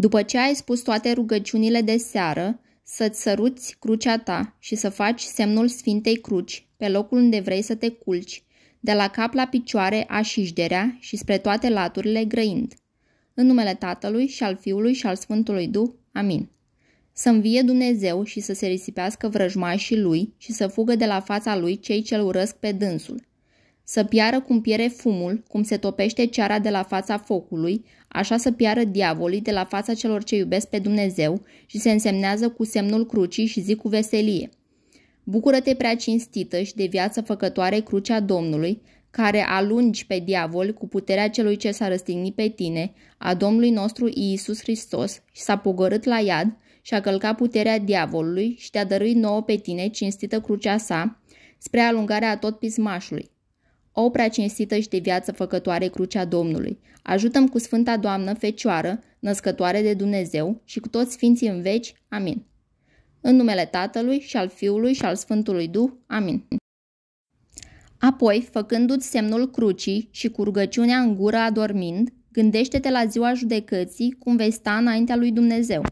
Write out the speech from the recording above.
După ce ai spus toate rugăciunile de seară, să-ți săruți crucea ta și să faci semnul Sfintei Cruci pe locul unde vrei să te culci, de la cap la picioare așișderea și spre toate laturile grăind. În numele Tatălui și al Fiului și al Sfântului Duh. Amin. Să învie Dumnezeu și să se risipească vrăjmașii lui și să fugă de la fața lui cei ce-l urăsc pe dânsul. Să piară cum piere fumul, cum se topește ceara de la fața focului, așa să piară diavolii de la fața celor ce iubesc pe Dumnezeu și se însemnează cu semnul crucii și zic cu veselie. Bucură-te prea cinstită și de viață făcătoare crucea Domnului, care alungi pe diavol cu puterea celui ce s-a răstignit pe tine, a Domnului nostru Iisus Hristos, și s-a pogărât la iad și a călcat puterea diavolului și te-a dăruit nouă pe tine cinstită crucea sa, spre alungarea tot pismașului. O prea cinstită și de viață făcătoare crucea Domnului, ajutăm cu Sfânta Doamnă, Fecioară, născătoare de Dumnezeu și cu toți Sfinții în veci. Amin. În numele Tatălui și al Fiului și al Sfântului Duh. Amin. Apoi, făcându-ți semnul crucii și cu rugăciunea în gură adormind, gândește-te la ziua judecății cum vei sta înaintea lui Dumnezeu.